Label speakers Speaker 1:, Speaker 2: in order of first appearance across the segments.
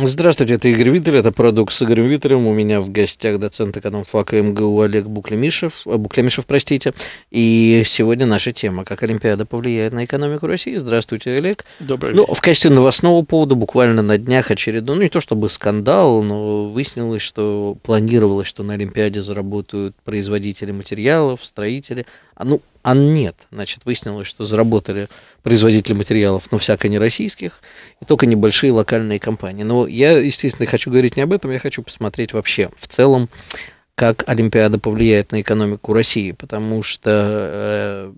Speaker 1: Здравствуйте, это Игорь Виттель, это «Парадокс» с Игорем Виттелем. У меня в гостях доцент экономфака МГУ Олег Буклемишев, э, Буклемишев, простите. И сегодня наша тема «Как Олимпиада повлияет на экономику России». Здравствуйте, Олег. Добрый день. Ну, в качестве новостного повода буквально на днях очередной, ну не то чтобы скандал, но выяснилось, что планировалось, что на Олимпиаде заработают производители материалов, строители – а, ну, а нет. Значит, выяснилось, что заработали производители материалов, но всяко не российских, и только небольшие локальные компании. Но я, естественно, хочу говорить не об этом, я хочу посмотреть вообще в целом, как Олимпиада повлияет на экономику России, потому что э,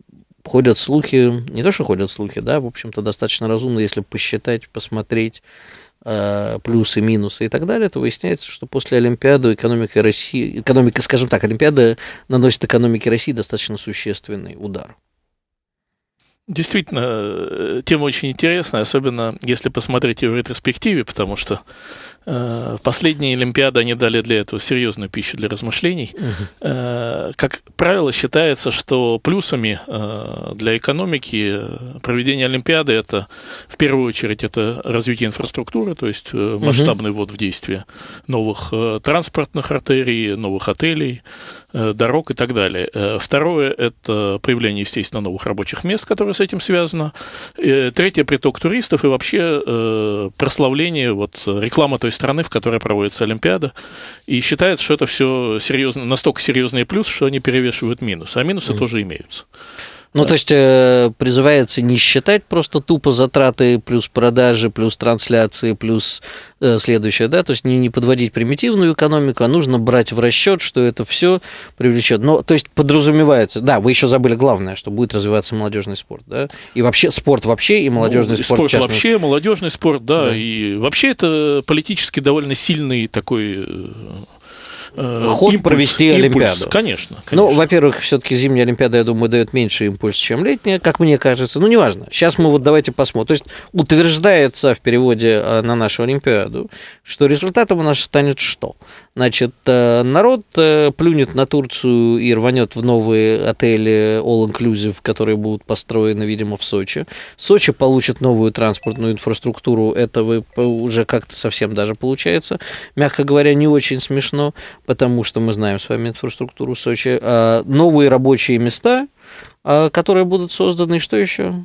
Speaker 1: ходят слухи, не то что ходят слухи, да, в общем-то, достаточно разумно, если посчитать, посмотреть Э, плюсы, минусы и так далее, то выясняется, что после Олимпиады экономика России, экономика, скажем так, Олимпиада наносит экономике России достаточно существенный удар.
Speaker 2: Действительно, э, тема очень интересная, особенно если посмотреть ее в ретроспективе, потому что Э, последние Олимпиады они дали для этого серьезную пищу для размышлений. Э, как правило, считается, что плюсами э, для экономики проведения Олимпиады это в первую очередь это развитие инфраструктуры, то есть масштабный угу. ввод в действие новых транспортных артерий, новых отелей, Э, дорог и так далее. Э, второе – это появление, естественно, новых рабочих мест, которые с этим связано. Третье – приток туристов и вообще э, прославление, вот реклама той страны, в которой проводится Олимпиада. И считается, что это все серьезно, настолько серьезный
Speaker 1: плюс, что они перевешивают минус.
Speaker 2: А минусы mm-hmm. тоже
Speaker 1: имеются. Ну, то есть э, призывается не считать просто тупо затраты плюс продажи, плюс трансляции, плюс э, следующее, да, то есть не, не подводить примитивную экономику, а нужно брать в расчет, что это все привлечет. Но, то есть подразумевается, да, вы еще забыли главное, что будет развиваться молодежный спорт, да, и вообще спорт вообще, и молодежный ну, спорт. Спорт вообще,
Speaker 2: молодежный спорт, да, да, и вообще это
Speaker 1: политически довольно сильный такой э, Э, Ход импульс, провести импульс, Олимпиаду. Конечно, ну, конечно. Ну, во-первых, все-таки зимняя Олимпиада, я думаю, дает меньше импульс, чем летняя, как мне кажется. Ну, неважно. Сейчас мы вот давайте посмотрим. То есть утверждается в переводе э, на нашу Олимпиаду, что результатом у нас станет что? Значит, э, народ плюнет на Турцию и рванет в новые отели all-inclusive, которые будут построены, видимо, в Сочи. Сочи получит новую транспортную инфраструктуру. Это уже как-то совсем даже получается. Мягко говоря, не очень смешно потому что мы знаем с вами инфраструктуру Сочи, а, новые рабочие места, а, которые будут созданы, что еще?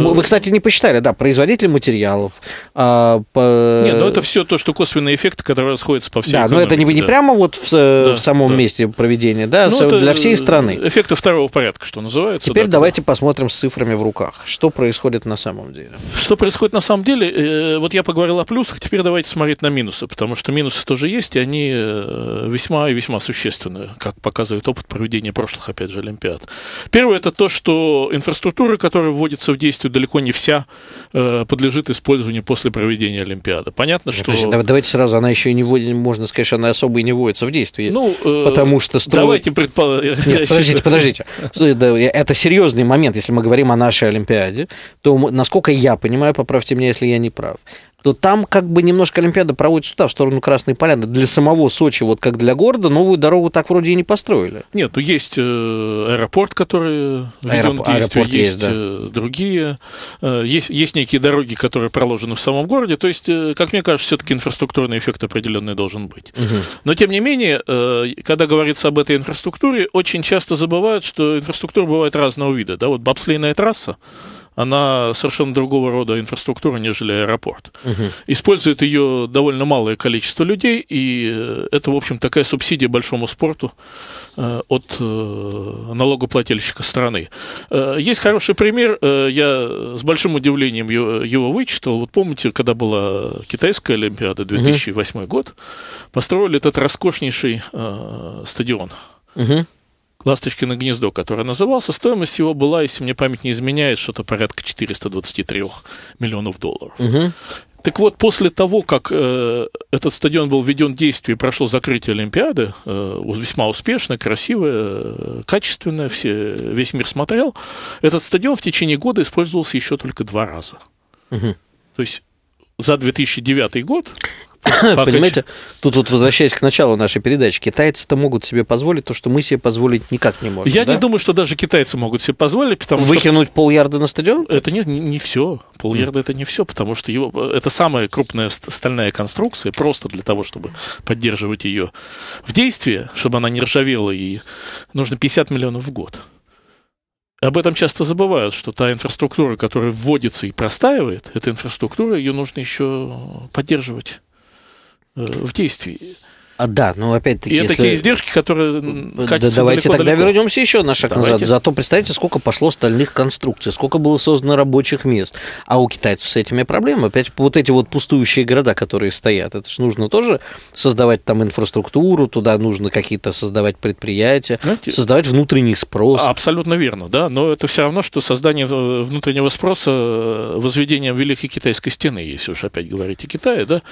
Speaker 1: Ну, э. вы, кстати, не посчитали, да, производитель материалов. А, по... Не, ну это
Speaker 2: все то, что косвенные эффекты, которые расходятся по всей Да, но это не, не прямо
Speaker 1: вот в, э, да, в самом да. месте проведения, да, ну, с, для всей страны. Эффекты второго порядка, что называется. Теперь да, давайте да. посмотрим с цифрами в руках, что происходит на самом деле.
Speaker 2: Что происходит на самом деле, э, вот я поговорил о плюсах, теперь давайте смотреть на минусы, потому что минусы тоже есть, и они весьма и весьма существенны, как показывает опыт проведения прошлых, опять же, Олимпиад. Первое, это то, что инфраструктура, которая вводится в действие, полностью далеко не вся э, подлежит использованию после проведения Олимпиады. Понятно, что... Есть,
Speaker 1: давайте сразу, она еще не вводит, можно сказать, что она особо и не вводится в действие. Ну, э, потому что... Строить... Давайте
Speaker 2: предположим... Подождите, подождите.
Speaker 1: Это серьезный момент, если мы говорим о нашей Олимпиаде, то, насколько я понимаю, поправьте меня, если я не прав, то там как бы немножко Олимпиада проводится туда, в сторону Красной Поляны. Для самого Сочи, вот как для города, новую дорогу так вроде и не построили.
Speaker 2: Нет, ну есть э, аэропорт, который введен Аэроп... в действие, есть, есть да. Э, другие, э, есть, есть некие дороги, которые проложены в самом городе. То есть, как мне кажется, все-таки инфраструктурный эффект определенный должен быть. Угу. Но тем не менее, когда говорится об этой инфраструктуре, очень часто забывают, что инфраструктура бывает разного вида. Да, вот бобслейная трасса, она совершенно другого рода инфраструктура, нежели аэропорт. Угу. Использует ее довольно малое количество людей, и э, это, в общем, такая субсидия большому спорту э, от э, налогоплательщика страны. Есть хороший пример, я с большим удивлением его вычитал. Вот помните, когда была Китайская Олимпиада 2008 угу. год, построили этот роскошнейший стадион. Угу. «Ласточкино гнездо», которое назывался. Стоимость его была, если мне память не изменяет, что-то порядка 423 миллионов долларов. Угу. Так вот, после того, как э, этот стадион был введен в действие, прошло закрытие Олимпиады, э, весьма успешно, красиво, э, качественно, все, весь мир смотрел, этот стадион в
Speaker 1: течение года использовался еще только два раза.
Speaker 2: Угу. То есть за 2009
Speaker 1: год Понимаете, тут вот возвращаясь к началу нашей передачи, китайцы-то могут себе позволить то, что мы себе позволить никак не можем. Я да? не
Speaker 2: думаю, что даже китайцы могут себе позволить, потому Выкинуть что... Выкинуть полярда на стадион? Это нет, не, не все. Полярда mm. это не все, потому что его, это самая крупная стальная конструкция, просто для того, чтобы поддерживать ее в действии, чтобы она не ржавела, и нужно 50 миллионов в год. Об этом часто забывают, что та инфраструктура, которая вводится и простаивает, эта инфраструктура, ее нужно еще
Speaker 1: поддерживать Э, в действии. А, да, ну опять-таки... И если... это те издержки, которые да, Давайте тогда далеко. вернемся еще на шаг давайте. назад. Зато представьте, сколько пошло стальных конструкций, сколько было создано рабочих мест. А у китайцев с этими проблемы. Опять вот эти вот пустующие города, которые стоят. Это же нужно тоже создавать там инфраструктуру, туда нужно какие-то создавать предприятия, Знаете, создавать внутренний спрос.
Speaker 2: Абсолютно верно, да. Но это все равно, что создание э, внутреннего спроса э, возведением Великой Китайской стены, если уж опять говорить о Китае, да.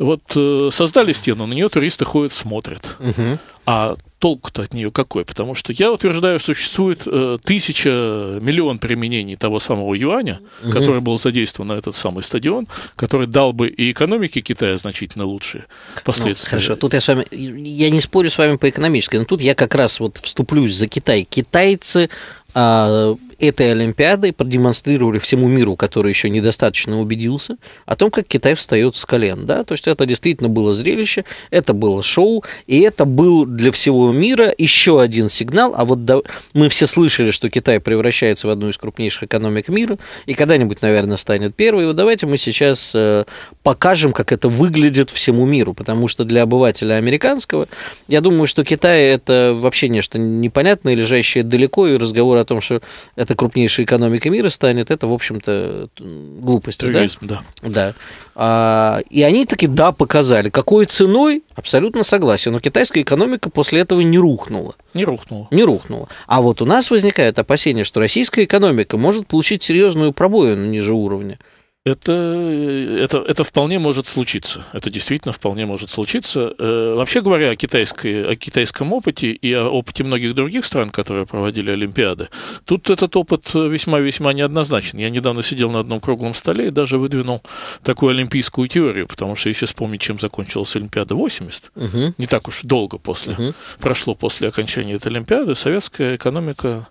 Speaker 2: Вот э, создали стену, на нее туристы туристы ходят, смотрят. Угу. А толку-то от нее какой? Потому что я утверждаю, существует э, тысяча, миллион применений того самого юаня, угу. который был задействован на этот самый стадион, который дал бы и экономике
Speaker 1: Китая значительно лучшие ну, последствия. Ну, хорошо, тут я с вами, я не спорю с вами по экономической, но тут я как раз вот вступлюсь за Китай. Китайцы... Э, этой Олимпиадой продемонстрировали всему миру, который еще недостаточно убедился, о том, как Китай встает с колен. Да? То есть это действительно было зрелище, это было шоу, и это был для всего мира еще один сигнал. А вот до... мы все слышали, что Китай превращается в одну из крупнейших экономик мира, и когда-нибудь, наверное, станет первой. Вот давайте мы сейчас э, покажем, как это выглядит всему миру, потому что для обывателя американского, я думаю, что Китай это вообще нечто непонятное, лежащее далеко, и разговор о том, что это это крупнейшая экономика мира станет, это, в общем-то, глупость. Трагизм, да? да. да. А, и они таки, да, показали. Какой ценой? Абсолютно согласен. Но китайская экономика после этого не рухнула. Не рухнула. Не рухнула. А вот у нас возникает опасение, что российская экономика может получить серьезную пробоину ниже уровня. Это, э, это, это вполне может
Speaker 2: случиться. Это действительно вполне может случиться. Э, вообще говоря о, китайской, о китайском опыте и о опыте многих других стран, которые проводили Олимпиады, тут этот опыт весьма-весьма неоднозначен. Я недавно сидел на одном круглом столе и даже выдвинул такую олимпийскую теорию, потому что если вспомнить, чем закончилась Олимпиада 80, угу. не так уж долго после, угу. прошло после окончания этой Олимпиады, советская экономика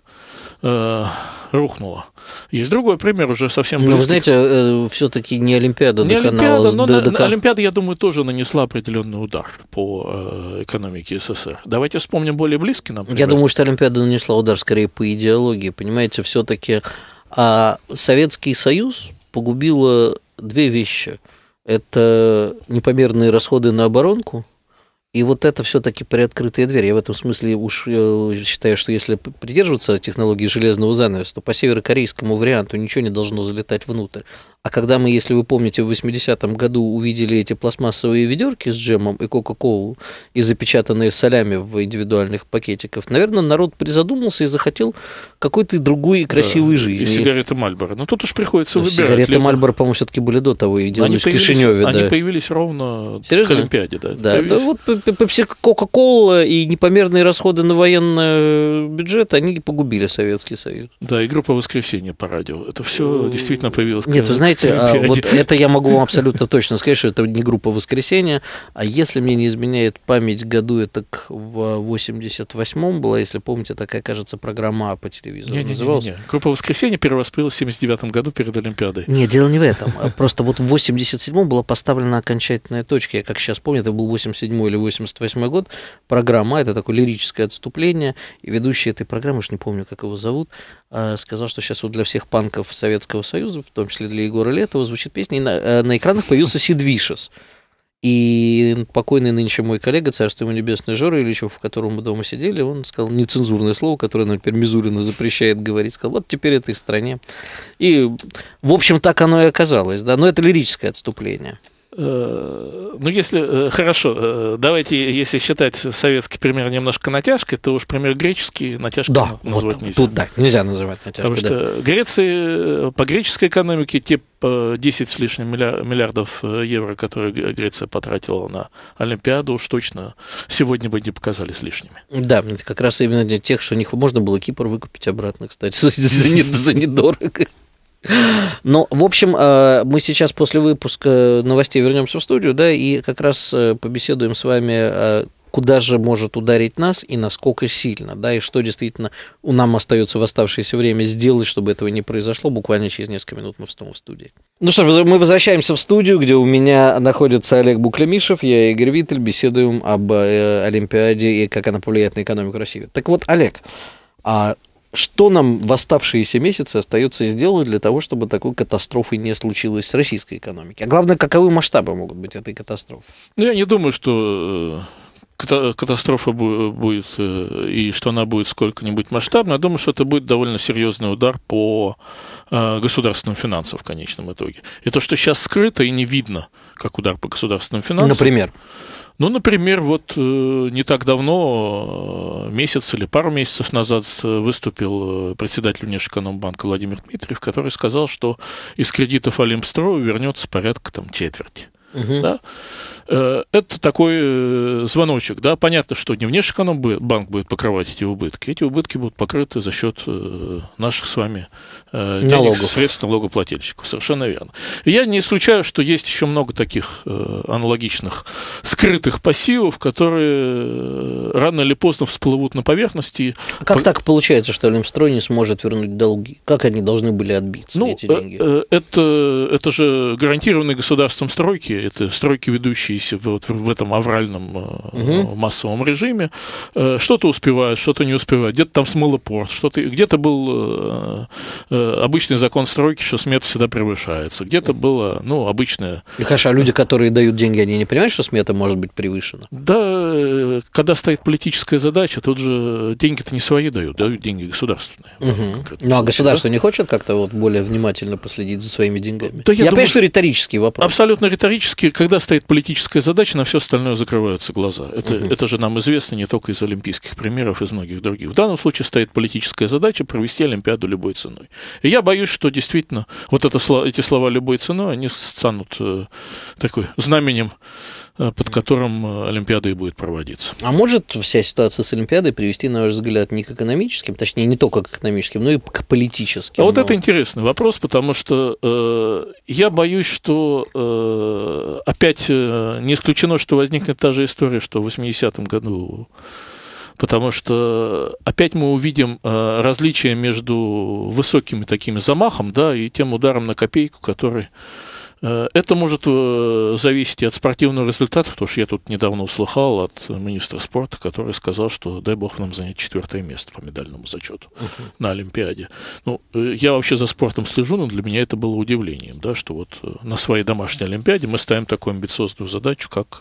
Speaker 2: э, рухнуло.
Speaker 1: Есть другой пример уже совсем ну, близкий. Ну, знаете, э, все-таки не Олимпиада
Speaker 2: не Олимпиада, но ДДК. На, Олимпиада, я думаю, тоже нанесла определенный удар по э, экономике СССР. Давайте вспомним более близкий нам пример. Я думаю,
Speaker 1: что Олимпиада нанесла удар скорее по идеологии. Понимаете, все-таки а Советский Союз погубила две вещи. Это непомерные расходы на оборонку – и вот это все-таки приоткрытые двери. Я в этом смысле уж э, считаю, что если придерживаться технологии железного занавеса, то по северокорейскому варианту ничего не должно залетать внутрь. А когда мы, если вы помните, в 80-м году увидели эти пластмассовые ведерки с джемом и Кока-Колу и запечатанные солями в индивидуальных пакетиках, наверное, народ призадумался и захотел какой-то другой красивой да, жизни. И сигареты Мальборо. Но ну, тут уж приходится ну, выбирать. Сигареты либо... Мальборо, по-моему, все-таки были до того и делались они в Кишиневе. Они да.
Speaker 2: появились ровно Серьезно? к Олимпиаде. Да, да это вот
Speaker 1: Пепси Кока-Кола и непомерные расходы на военный э, бюджет, они погубили Советский Союз. Да, и группа «Воскресенье» по радио. Это все действительно появилось. Нет, вы знаете, знаете, а, вот это я могу вам абсолютно точно сказать, что это не группа «Воскресенье», а если мне не изменяет память, году это в 88-м была, если помните, такая, кажется, программа по телевизору не, называлась. Не, не, не. Группа «Воскресенье» первый в 79 году перед Олимпиадой. Нет, дело не в этом. А просто вот в 87-м была поставлена окончательная точка. Я как сейчас помню, это был 87-й или 88-й год. Программа, это такое лирическое отступление. И ведущий этой программы, уж не помню, как его зовут, а, сказал, что сейчас вот для всех панков Советского Союза, в том числе для Егора Егора Летова звучит песня, и на, э, на экранах появился Сид Вишес. И покойный нынче мой коллега, царство ему небесное, Жора Ильичев, в котором мы дома сидели, он сказал нецензурное слово, которое, например, Мизурина запрещает говорить. Сказал, вот теперь этой стране. И, в общем, так оно и оказалось. Да? Но это лирическое отступление.
Speaker 2: Э, ну, если, э, хорошо, э, давайте, если считать советский пример немножко натяжкой, то уж пример греческий натяжкой да,
Speaker 1: назвать вот, нельзя. Тут, да, нельзя называть натяжкой. Потому
Speaker 2: да. что Греции по греческой экономике те 10 с лишним миллиардов евро, которые Греция потратила на Олимпиаду, уж точно сегодня бы не показались лишними. Да,
Speaker 1: это как раз именно для тех, что у них можно было Кипр выкупить обратно, кстати, за недорого. Ну, в общем, э, мы сейчас после выпуска новостей вернемся в студию, да, и как раз э, побеседуем с вами э, куда же может ударить нас и насколько сильно, да, и что действительно у нам остается в оставшееся время сделать, чтобы этого не произошло. Буквально через несколько минут мы снова в студии. Ну что ж, мы возвращаемся в студию, где у меня находится Олег Буклемишев, я Игорь Виттель, беседуем об Олимпиаде и как она повлияет на экономику России. Так вот, Олег, а что нам в оставшиеся месяцы остается сделать для того, чтобы такой катастрофы не случилось с российской экономикой? А главное, каковы масштабы могут быть этой катастрофы?
Speaker 2: Ну, я не думаю, что э, катастрофа будет э, и что она будет сколько-нибудь масштабна. Я думаю, что это будет довольно серьезный удар по э, государственным финансам в конечном итоге. И то, что сейчас скрыто и не видно, как удар по государственным финансам. Например? Ну, например, вот э, не так давно, э, месяц или пару месяцев назад э, выступил председатель Внешэкономбанка Владимир Дмитриев, который сказал, что из кредитов Олимпстроу вернется порядка там четверти. Угу. Да? Э, это такой э, звоночек, да, понятно, что не банк будет покрывать эти убытки, эти убытки будут покрыты за счет э, наших с вами денег, Налогов. средств налогоплательщиков, совершенно верно. Я не исключаю, что есть еще много таких аналогичных скрытых пассивов, которые рано или поздно всплывут
Speaker 1: на поверхности. А как так получается, что Лемстрой не сможет вернуть долги? Как они должны были отбиться, ну, эти деньги?
Speaker 2: Это, это же гарантированные государством стройки, это стройки, ведущие находящиеся вот в этом авральном угу. массовом режиме, э, что-то успевают, что-то не успевают, где-то там смыло порт, что-то, где-то был э, обычный закон стройки, что смета всегда превышается, где-то было, ну, обычное... И хорошо, а люди, которые дают
Speaker 1: деньги, они не понимают, что смета может быть превышена?
Speaker 2: Да, когда стоит политическая задача, тут
Speaker 1: же деньги-то не свои дают, дают деньги государственные. Угу. Ну, а государство да? не хочет как-то вот более внимательно последить за своими деньгами? Да, я я думаю, понимаю, что риторический вопрос. Абсолютно риторически. Когда
Speaker 2: стоит политическая техническая задача, на все остальное закрываются глаза. Это, угу. это же нам известно не только из олимпийских примеров, из многих других. В данном случае стоит политическая задача провести Олимпиаду любой ценой. И я боюсь, что действительно вот это, эти слова любой ценой, они станут э, такой знаменем
Speaker 1: Э, под которым э, Олимпиада и будет проводиться. А может вся ситуация с Олимпиадой привести, на ваш взгляд, не к экономическим, точнее, не только к экономическим, но и к политическим? А вот ну? это интересный
Speaker 2: вопрос, потому что э, я боюсь, что э, опять э, не исключено, что возникнет та же история, что в 80-м году потому что опять мы увидим э, различие между высокими такими замахом, да, и тем ударом на копейку, который Э, это может э, зависеть от спортивного результата, потому что я тут недавно услыхал от министра спорта, который сказал, что дай бог нам занять четвертое место по медальному зачету uh-huh. на Олимпиаде. Ну, э, я вообще за спортом слежу, но для меня это было удивлением, да, что вот на своей домашней Олимпиаде мы ставим такую амбициозную задачу, как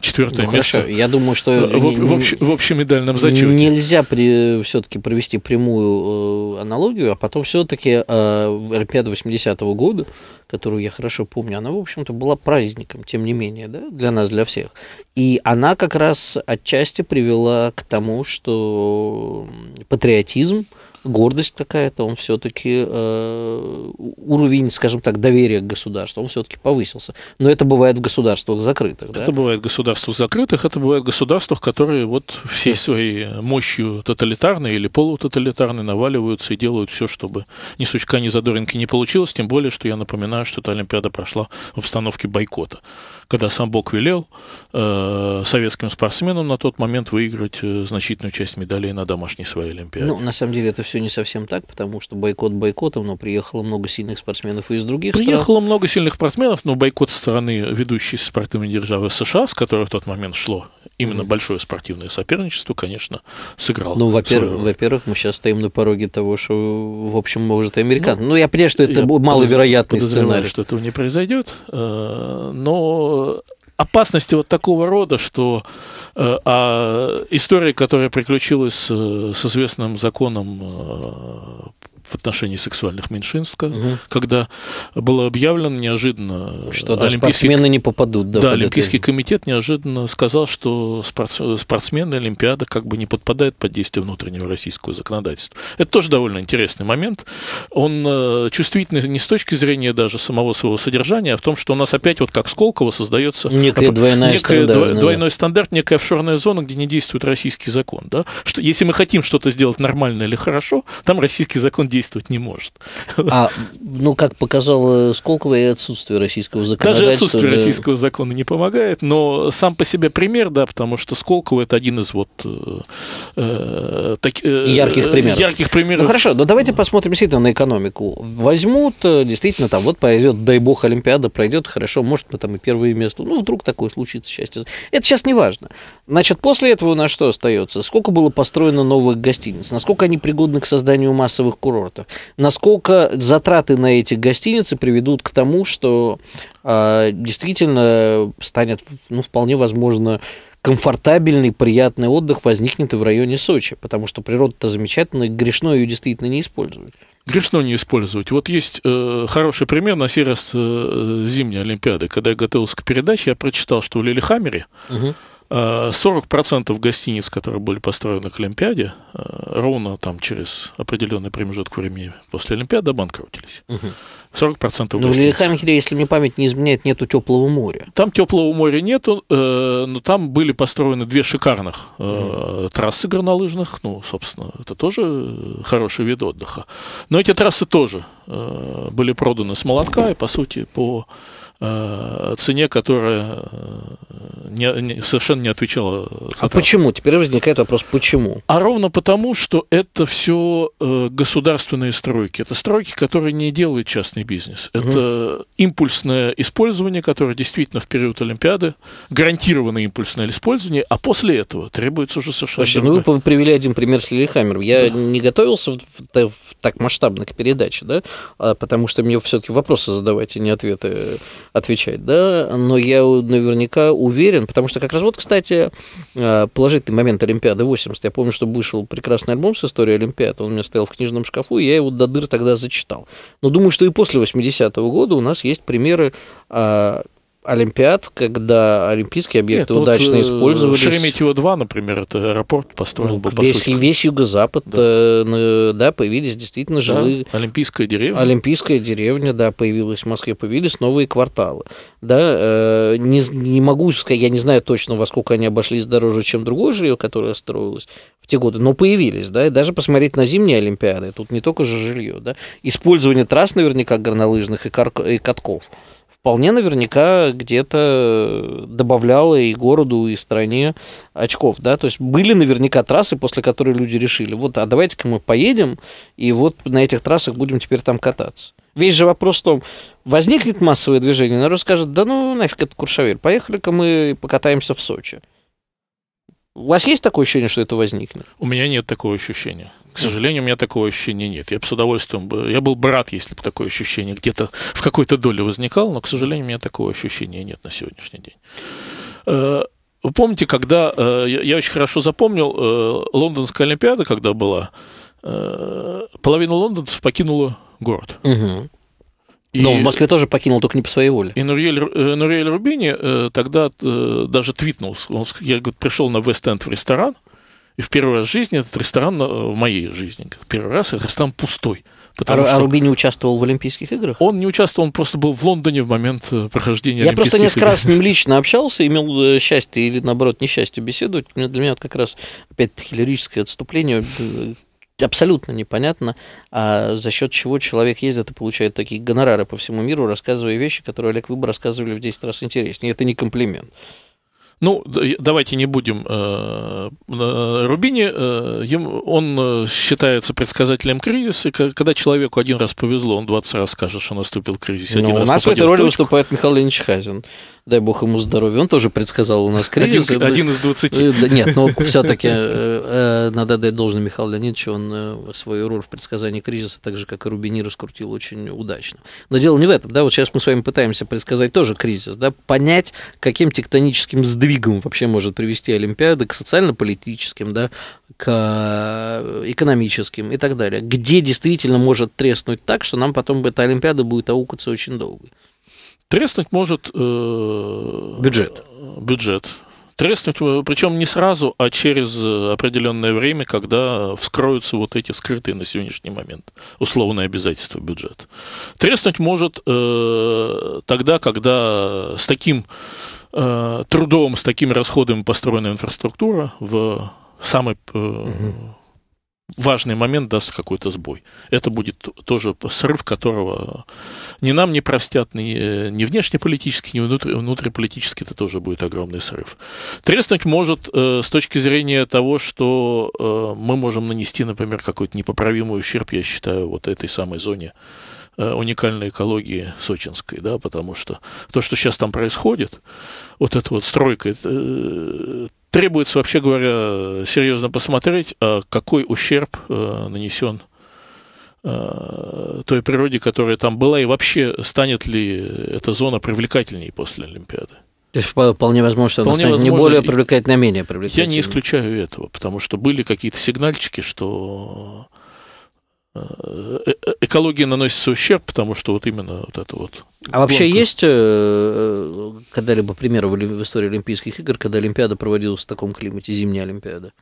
Speaker 2: четвертое ну, место. Хорошо. Я думаю, что в, в, общ, в общемедальном зачете. Нельзя
Speaker 1: при, все-таки провести прямую э, аналогию, а потом все-таки э, Олимпиада 80-го года которую я хорошо помню, она, в общем-то, была праздником, тем не менее, да, для нас, для всех. И она как раз отчасти привела к тому, что патриотизм, гордость какая-то, он все-таки э, уровень, скажем так, доверия к государству, он все-таки повысился. Но это бывает в государствах закрытых. Это да? бывает в государствах закрытых, это бывает в государствах, которые вот всей своей
Speaker 2: мощью тоталитарной или полутоталитарной наваливаются и делают все, чтобы ни сучка, ни задоринки не получилось, тем более, что я напоминаю, что эта Олимпиада прошла в обстановке бойкота когда сам Бог велел э, советским спортсменам на тот момент выиграть э, значительную часть
Speaker 1: медалей на домашней своей Олимпиаде. Ну, на самом деле это все не совсем так, потому что бойкот бойкотом, но приехало много сильных спортсменов и из других приехало стран.
Speaker 2: Приехало много сильных спортсменов, но бойкот страны, ведущей спортивной державы США, с которой в тот момент шло именно большое спортивное соперничество, конечно, сыграло. Ну, во-первых,
Speaker 1: во-первых, мы сейчас стоим на пороге того, что, в общем, может и американ. Ну, ну я понимаю, что это маловероятный сценарий. что этого не произойдет,
Speaker 2: э,
Speaker 1: но
Speaker 2: опасности вот такого рода, что э, а история, которая приключилась э, с, известным законом в отношении сексуальных меньшинств, угу. когда было объявлено неожиданно... Что да, спортсмены не попадут. Да, да Олимпийский этой... комитет неожиданно сказал, что спортсмены Олимпиада как бы не подпадает под действие внутреннего российского законодательства. Это тоже довольно интересный момент. Он э, чувствительный не с точки зрения даже самого своего содержания, а в том, что у нас опять вот как Сколково создается... Некая двойная некая стандарт. Двойной да. стандарт, некая офшорная зона, где не действует российский закон. Да? Что, если мы хотим что-то сделать нормально или хорошо, там российский закон действует действовать не может.
Speaker 1: А, ну, как показало э, Сколково, и отсутствие российского
Speaker 2: законодательства. Даже отсутствие да... российского закона не помогает, но сам по себе пример, да, потому что Сколково – это один из вот э,
Speaker 1: э так, э, ярких примеров. Ярких примеров. Ну, хорошо, но давайте посмотрим действительно на экономику. Возьмут, э, действительно, там вот пройдет, дай бог, Олимпиада пройдет, хорошо, может, мы там и первое место. Ну, вдруг такое случится, счастье. Это сейчас не важно. Значит, после этого у нас что остается? Сколько было построено новых гостиниц? Насколько они пригодны к созданию массовых курортов? Насколько затраты на эти гостиницы приведут к тому, что э, действительно станет, ну, вполне возможно, комфортабельный, приятный отдых возникнет и в районе Сочи, потому что природа-то замечательная, грешно ее действительно не использовать. Грешно не использовать.
Speaker 2: Вот есть э, хороший пример на сей раз э, э зимней Олимпиады. Когда я готовился к передаче, я прочитал, что в Лилихаммере угу 40% гостиниц, которые были построены к Олимпиаде, э, ровно там через определенный промежуток времени после Олимпиады обанкротились.
Speaker 1: Угу. 40% но
Speaker 2: гостиниц. Но в Лилихамхере,
Speaker 1: если мне память не изменяет, нету теплого моря. Там
Speaker 2: теплого моря нету, э, но там были построены две шикарных
Speaker 1: угу. трассы
Speaker 2: горнолыжных. Ну, собственно, это тоже хороший вид отдыха. Но эти трассы тоже были проданы с молотка и, по сути, по Э, цене, которая э, не, не, совершенно не отвечала. Затратам. А почему?
Speaker 1: Теперь возникает вопрос, почему?
Speaker 2: А ровно потому, что это все э, государственные стройки. Это стройки, которые не делает частный бизнес. Это угу. импульсное использование, которое действительно в период
Speaker 1: Олимпиады, гарантированное импульсное использование, а после этого требуется уже совершенно Слушайте, ну вы привели один пример с Лилихаммером. Я да. не готовился в, в, в так масштабно к передаче, да, а, потому что мне все-таки вопросы задавать, а не ответы отвечать, да, но я наверняка уверен, потому что как раз вот, кстати, э, положительный момент Олимпиады 80. Я помню, что вышел прекрасный альбом с историей Олимпиады, он у меня стоял в книжном шкафу, и я его до дыр тогда зачитал. Но думаю, что и после 80-го года у нас есть примеры а, Олимпиад, когда олимпийские объекты Нет, удачно вот, э, использовались. Шереметьево-2, например, это аэропорт построил ну, бы, по весь, сути. Весь юго-запад, да. Э, да, появились действительно жилые... Да, олимпийская деревня. Олимпийская деревня, да, появилась в Москве, появились новые кварталы. Да, э, не, не могу сказать, я не знаю точно, во сколько они обошлись дороже, чем другое жилье, которое строилось в те годы, но появились, да, и даже посмотреть на зимние Олимпиады, тут не только же жилье, да, использование трасс наверняка горнолыжных и, кар... и катков, вполне наверняка где-то добавляло и городу, и стране очков, да, то есть были наверняка трассы, после которых люди решили, вот, а давайте-ка мы поедем, и вот на этих трассах будем теперь там кататься. Весь же вопрос в том, возникнет массовое движение, народ скажет, да ну нафиг это Куршавель, поехали-ка мы покатаемся в Сочи. У вас есть такое ощущение, что это возникнет? У меня нет такого ощущения.
Speaker 2: К сожалению, у меня такого ощущения нет. Я бы с удовольствием... Я был бы рад, если бы такое ощущение где-то в какой-то доле возникало, но, к сожалению, у меня такого ощущения нет на сегодняшний день. Э, вы помните, когда, э, я очень хорошо запомнил, э, Лондонская Олимпиада, когда была, половина лондонцев покинула
Speaker 1: город. Угу. И, Но в Москве тоже покинул, только не по своей воле.
Speaker 2: И Нуриэль, Нуриэль Рубини тогда даже твитнул. Он, я говорит, пришел на Вест-Энд в ресторан, и в первый раз в жизни этот ресторан, э, в моей жизни, в первый раз этот ресторан пустой. Потому а, а, что... Руби не участвовал в Олимпийских играх? Он не участвовал, он просто был в Лондоне в момент э, прохождения Я Олимпийских просто несколько игр. раз с ним
Speaker 1: лично общался, имел э, счастье или, наоборот, несчастье беседовать. Для меня это как раз, опять-таки, лирическое отступление абсолютно непонятно, а за счет чего человек ездит и получает такие гонорары по всему миру, рассказывая вещи, которые Олег Выбор рассказывали в 10 раз интереснее. это не комплимент. Ну, давайте не будем. Э, Рубини,
Speaker 2: э, он э, считается предсказателем кризиса. Когда человеку один раз повезло, он
Speaker 1: 20 раз скажет, что наступил кризис. Один ну, раз у нас в этой роли выступает Михаил Леонидович Хазин. Дай бог ему здоровья. Он тоже предсказал у нас кризис. Один, один из 20. нет, но все-таки надо дать должное Михаилу Леонидовичу. Он свою роль в предсказании кризиса, так же, как и Рубини, раскрутил очень удачно. Но дело не в этом. Да? Вот сейчас мы с вами пытаемся предсказать тоже кризис. Да? Понять, каким тектоническим сдвигом сдвигам вообще может привести Олимпиада к социально-политическим, да, к э, экономическим и так далее, где действительно может треснуть так, что нам потом эта Олимпиада будет аукаться очень долго.
Speaker 2: Треснуть может... Э, бюджет. Э, бюджет. Треснуть, э, причем не сразу, а через определенное время, когда вскроются вот эти скрытые на сегодняшний момент условные обязательства бюджета. Треснуть может э, тогда, когда с таким э, трудом, с такими расходами построена инфраструктура, в самый э, угу. важный момент даст какой-то сбой. Это будет тоже срыв, которого ни нам не простят, ни, э, ни внешнеполитически, ни внутри, внутриполитически это тоже будет огромный срыв. Треснуть может э, с точки зрения того, что э, мы можем нанести, например, какой-то непоправимый ущерб, я считаю, вот этой самой зоне Э, уникальной экологии сочинской, да, потому что то, что сейчас там происходит, вот эта вот стройка, это, требуется, вообще говоря, серьезно посмотреть, а какой ущерб э, нанесен э, той природе, которая там была, и вообще станет ли эта зона привлекательнее после Олимпиады.
Speaker 1: То есть вполне возможно, что вполне она станет возможно, не более привлекательной,
Speaker 2: а менее привлекательной. Я не исключаю этого, потому что были какие-то сигнальчики, что Э, э, экология наносится ущерб, потому что вот именно вот это вот. А вообще
Speaker 1: есть э, когда-либо примеры в истории Олимпийских игр, когда Олимпиада проводилась в таком климате, зимняя Олимпиада?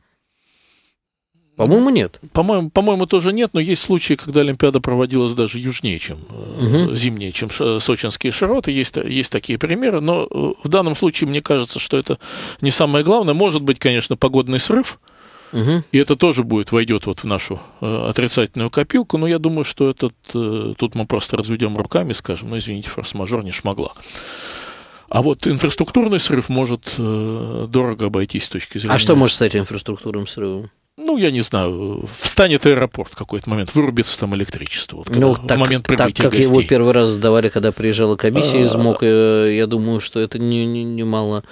Speaker 1: По-моему, нет. По-моему, по-моему, тоже нет, но есть случаи, когда Олимпиада проводилась даже южнее,
Speaker 2: чем угу. зимнее, чем сочинские широты. Есть, есть такие примеры, но в данном случае мне кажется, что это не самое главное. Может быть, конечно, погодный срыв, Угу. И это тоже будет, войдет вот в нашу э, отрицательную копилку. Но я думаю, что этот, э, тут мы просто разведем руками, скажем, ну, извините, форс-мажор не шмогла. А вот инфраструктурный срыв может э, дорого обойтись с точки а зрения... А что может стать
Speaker 1: инфраструктурным
Speaker 2: срывом? ну, я не знаю, встанет аэропорт в какой-то момент, вырубится там электричество. Вот, ну, так, в момент так как гостей. его
Speaker 1: первый раз сдавали, когда приезжала комиссия а... из МОК, э, я думаю, что это немало не, не, не мало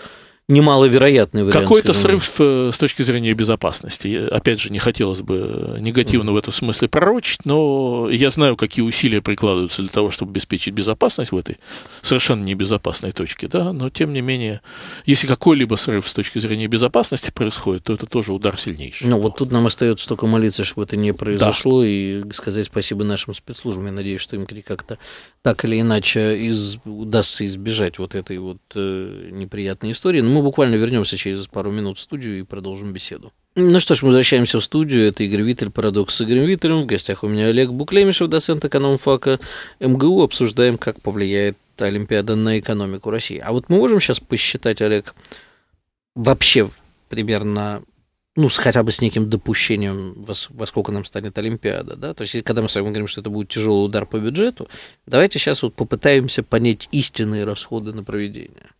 Speaker 1: немаловероятный вариант. Какой-то срыв э, с точки зрения безопасности. Опять
Speaker 2: же, не хотелось бы негативно в этом смысле пророчить, но я знаю, какие усилия прикладываются для того, чтобы обеспечить безопасность в этой совершенно небезопасной точке, да, но тем не менее, если какой-либо срыв с точки зрения безопасности происходит, то это тоже удар сильнейший.
Speaker 1: Ну вот тут нам остается только молиться, чтобы это не произошло, да. и сказать спасибо нашим спецслужбам. Я надеюсь, что им как-то так или иначе из, удастся избежать вот этой вот э, неприятной истории. Но ну, мы мы буквально вернемся через пару минут в студию и продолжим беседу. Ну что ж, мы возвращаемся в студию. Это Игорь Виттель, «Парадокс» с Игорем Виттелем. В гостях у меня Олег Буклемишев, доцент экономфака МГУ. Обсуждаем, как повлияет Олимпиада на экономику России. А вот мы можем сейчас посчитать, Олег, вообще примерно ну, с, хотя бы с неким допущением, во, во сколько нам станет Олимпиада, да, то есть, когда мы с вами говорим, что это будет тяжелый удар по бюджету, давайте сейчас вот попытаемся понять истинные расходы на проведение.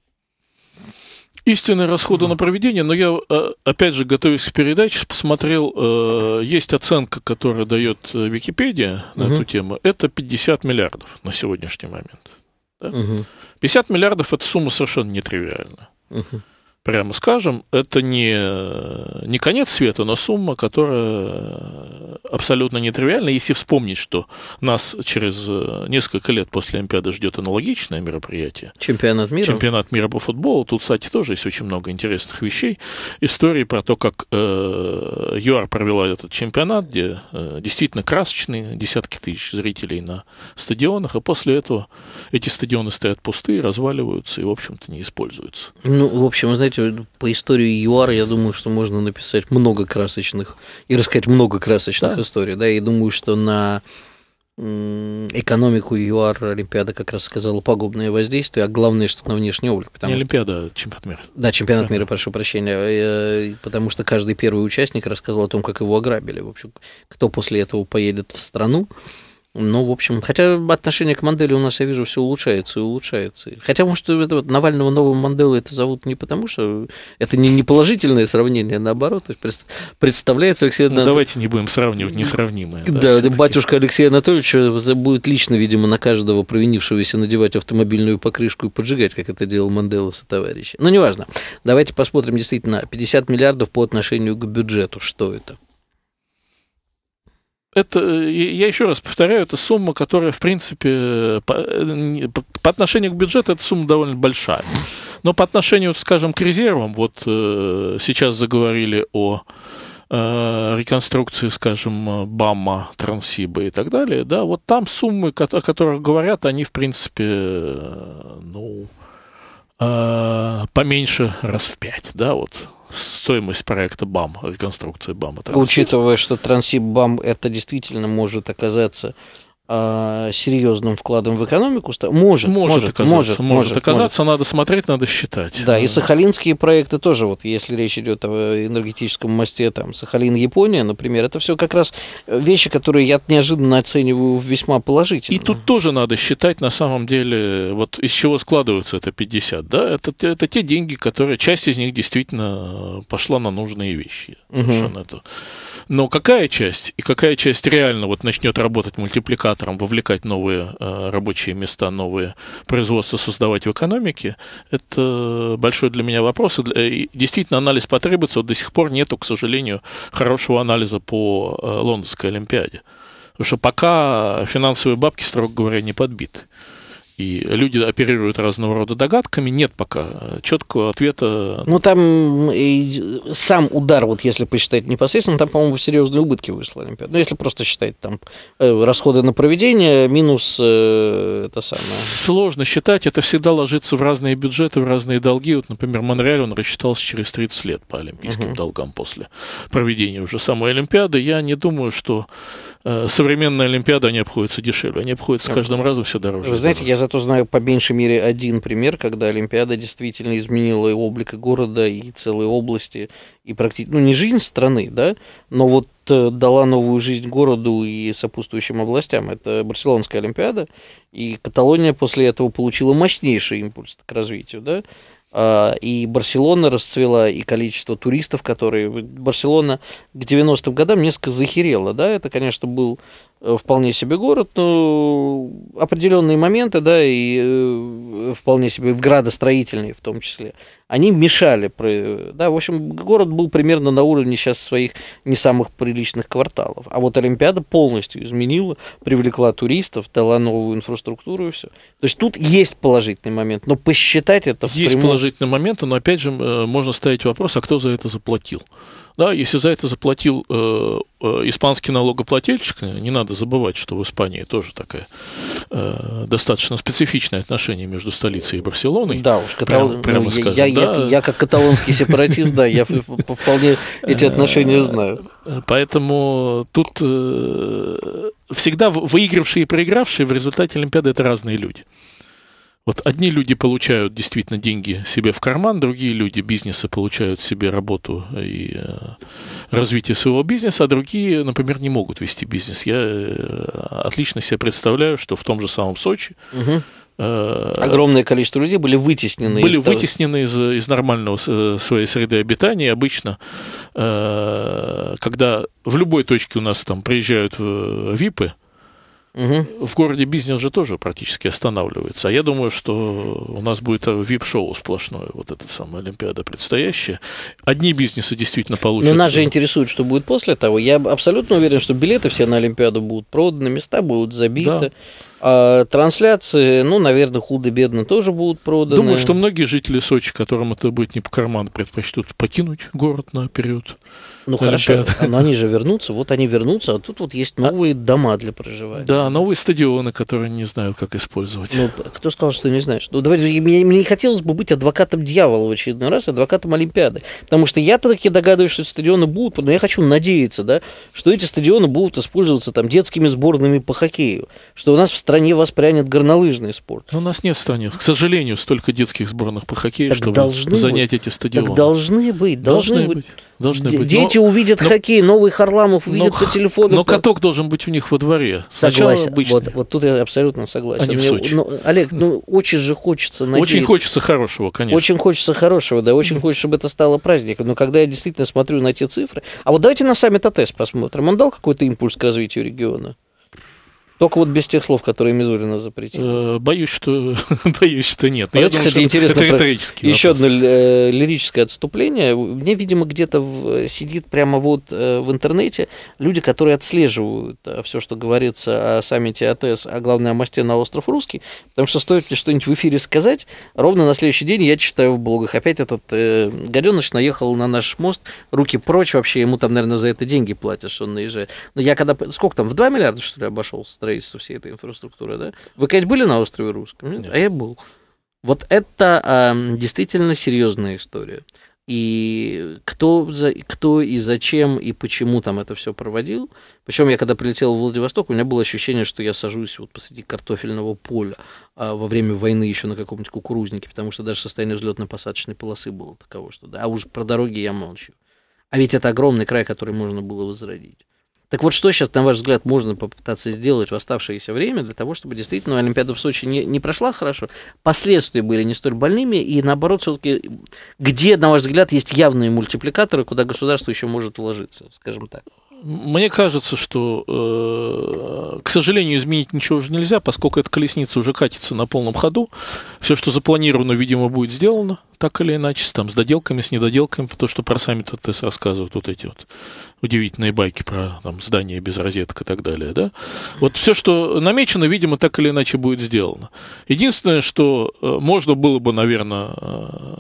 Speaker 1: Истинные расходы на проведение, но я, э, опять же, готовясь к передаче, посмотрел,
Speaker 2: э, есть оценка, которая дает э, Википедия на угу. эту тему, это 50 миллиардов на сегодняшний момент. Да? Угу. 50 миллиардов – это сумма совершенно нетривиальная. Угу прямо скажем, это не, не конец света, но сумма, которая абсолютно нетривиальна. Если вспомнить, что нас через э, несколько лет после Олимпиады ждет аналогичное мероприятие. Чемпионат мира. Чемпионат мира по футболу. Тут, кстати, тоже есть очень много интересных вещей. Истории про то, как э, ЮАР провела этот чемпионат, где э, действительно красочные десятки тысяч зрителей на стадионах, а после этого эти стадионы стоят пустые, разваливаются и, в общем-то, не используются.
Speaker 1: Ну, в общем, знаете, знаете, э, ну, по истории ЮАР, я думаю, что можно написать много красочных и рассказать много красочных да. историй, да, и думаю, что на экономику ЮАР Олимпиада как раз сказала пагубное воздействие, а главное, что на внешний облик. Потому Не что... Олимпиада, а чемпионат мира. Да, чемпионат мира, прошу прощения, э, потому что каждый первый участник рассказал о том, как его ограбили. В общем, кто после этого поедет в страну, ну, в общем, хотя отношение к Манделе у нас, я вижу, все улучшается и улучшается. Хотя, может, это вот Навального нового Манделой это зовут не потому, что это не, не положительное сравнение, а наоборот. То есть представляется Алексей ну, Анатольевич... Ну, давайте не будем сравнивать несравнимое. Да, да батюшка Алексей Анатольевич э, будет лично, видимо, на каждого провинившегося надевать автомобильную покрышку и поджигать, как это делал Мандела со товарищем. Но ну, неважно. Давайте посмотрим действительно 50 миллиардов по отношению к бюджету. Что это? это, э, я еще раз повторяю, это сумма, которая, в принципе,
Speaker 2: э, по, по отношению к бюджету, эта сумма довольно большая. Но по отношению, скажем, к резервам, вот э, сейчас заговорили о э, реконструкции, скажем, э, БАМа, Трансиба и так далее, да, вот там суммы, о которых говорят, они, в принципе, ну, а, поменьше раз в пять, да, вот стоимость проекта БАМ, реконструкции БАМа. Учитывая,
Speaker 1: что Трансип БАМ это действительно может оказаться Э, серьезным вкладом в экономику может может может оказаться, может, может оказаться может. надо смотреть надо считать да, да и сахалинские проекты тоже вот если речь идет о энергетическом мосте там Сахалин Япония например это все как раз вещи которые я неожиданно оцениваю весьма положительно и тут
Speaker 2: тоже надо считать на самом деле вот из чего складываются это 50 да это это те деньги которые часть из них действительно э, пошла на нужные вещи совершенно угу. это но какая часть и какая часть реально вот начнет работать мультипликатором, вовлекать новые э, рабочие места, новые производства создавать в экономике, это большой для меня вопрос. И действительно, анализ потребуется. Вот до сих пор нету, к сожалению, хорошего анализа по э, Лондонской Олимпиаде. Потому что пока финансовые бабки, строго говоря, не подбиты. И люди оперируют разного рода догадками. Нет пока э, четкого ответа.
Speaker 1: Ну, там и сам удар, вот если посчитать непосредственно, там, по-моему, серьезные убытки вышла Олимпиада. Ну, если просто считать там э, расходы на проведение, минус э, это самое. Сложно считать. Это всегда ложится в разные бюджеты, в разные долги. Вот,
Speaker 2: например, Монреаль, он рассчитался через 30 лет по олимпийским угу. долгам после проведения уже самой Олимпиады. Я не думаю, что Э, современная Олимпиада, не обходится дешевле, они обходятся каждым
Speaker 1: разом все дороже. Вы знаете, дороже. я зато знаю по меньшей мере один пример, когда Олимпиада действительно изменила и облик и города, и целые области, и практически, ну не жизнь страны, да, но вот э, дала новую жизнь городу и сопутствующим областям. Это Барселонская Олимпиада, и Каталония после этого получила мощнейший импульс к развитию, да, а, и Барселона расцвела, и количество туристов, которые... Барселона к 90-м годам несколько захерела, да, это, конечно, был э, вполне себе город, но определенные моменты, да, и э, вполне себе градостроительные в том числе, они мешали. Да, в общем, город был примерно на уровне сейчас своих не самых приличных кварталов. А вот Олимпиада полностью изменила, привлекла туристов, дала новую инфраструктуру и все. То есть тут есть положительный момент, но посчитать это... Есть положительный момент,
Speaker 2: но опять же э, можно ставить вопрос, а кто за это заплатил? Да, если за это заплатил э, э, испанский налогоплательщик, э, не надо забывать, что в Испании тоже такое э, достаточно специфичное отношение между столицей и Барселоной. Да уж, когда, прямо, ну, прямо я, я, да. Я,
Speaker 1: я как каталонский сепаратист, да, я вполне эти отношения э, знаю.
Speaker 2: Поэтому тут э, всегда выигравшие и проигравшие в результате Олимпиады это разные люди. Вот одни люди получают действительно деньги себе в карман, другие люди бизнеса получают себе работу и э, развитие своего бизнеса, а другие, например, не могут вести бизнес. Я э, отлично себе представляю, что в том же самом Сочи угу. Э, Огромное количество людей были вытеснены. Были из вытеснены из, из нормального э, своей среды обитания. Обычно, э, когда в любой точке у нас там приезжают випы, Угу. В городе бизнес же тоже практически останавливается. А я думаю, что у нас будет вип-шоу сплошное, вот эта
Speaker 1: самая Олимпиада предстоящая. Одни бизнесы действительно получат. Но нас же интересует, что будет после того. Я абсолютно уверен, что билеты все на Олимпиаду будут проданы, места будут забиты. Да. А трансляции, ну, наверное, худо-бедно тоже будут проданы. Думаю, что
Speaker 2: многие жители Сочи, которым это будет не по карману, предпочтут покинуть город на период. Ну, хорошо,
Speaker 1: но они же вернутся, вот они вернутся, а тут вот есть а новые а... дома для проживания. Да, новые стадионы, которые не знают, как использовать. Ну, кто сказал, что не знаешь? Ну, давайте, мне, мне не хотелось бы быть адвокатом дьявола в очередной раз, адвокатом Олимпиады, потому что я-то таки догадываюсь, что стадионы будут, но я хочу надеяться, да, что эти стадионы будут использоваться там детскими сборными по хоккею, что у нас в стране воспрянет горнолыжный спорт.
Speaker 2: Но у нас нет в стране, к сожалению, столько детских сборных по хоккею, так чтобы должны занять быть. эти стадионы. Так должны быть, должны,
Speaker 1: должны быть. быть. Дети но, увидят но, хоккей, новый Харламов увидят но, по телефону. Но каток должен быть у них во дворе. Согласен. Вот, вот тут я абсолютно согласен. А Мне, в Сочи. Ну, Олег, ну очень же хочется надеяться. Очень хочется хорошего, конечно. Очень хочется хорошего, да. Очень хочется, чтобы это стало праздником. Но когда я действительно смотрю на те цифры... А вот давайте на саммит АТС посмотрим. Он дал какой-то импульс к развитию региона? Только вот без тех слов, которые Мизулина запретил. Э, боюсь, что, боюсь, что нет. Но это, думаю, кстати, интересно, это про... еще одно э, лирическое отступление. Мне, видимо, где-то в... Э, сидит прямо вот в интернете люди, которые отслеживают все, что говорится о саммите АТС, а главное о мосте на остров Русский, потому что стоит мне что-нибудь в эфире сказать, ровно на следующий день я читаю в блогах. Опять этот э, гаденыш наехал на наш мост, руки прочь вообще, ему там, наверное, за это деньги платят, что он наезжает. Но я когда... Сколько там, в 2 миллиарда, что ли, обошелся? строительство всей этой инфраструктуры, да? Вы, конечно, были на острове Русском? Нет? Нет. А я был. Вот это э, действительно серьезная история. И кто, за, кто и зачем и почему там это все проводил. Причем я когда прилетел в Владивосток, у меня было ощущение, что я сажусь вот посреди картофельного поля а, во время войны еще на каком-нибудь кукурузнике, потому что даже состояние взлетно-посадочной полосы было таково, что да. А уж про дороги я молчу. А ведь это огромный край, который можно было возродить. Так вот, что сейчас, на ваш взгляд, можно попытаться сделать в оставшееся время для того, чтобы действительно Олимпиада в Сочи не, не прошла хорошо, последствия были не столь больными, и наоборот, все-таки, где, на ваш взгляд, есть явные мультипликаторы, куда государство еще может уложиться, скажем так?
Speaker 2: Мне кажется, что, э, к сожалению, изменить ничего уже нельзя, поскольку эта колесница уже катится на полном ходу. Все, что запланировано, видимо, будет сделано, так или иначе, с, там, с доделками, с недоделками, то, что про сами ТТС рассказывают вот эти вот удивительные байки про там, здание без розеток и так далее. Да? Вот все, что намечено, видимо, так или иначе будет сделано. Единственное, что э, можно было бы, наверное, э,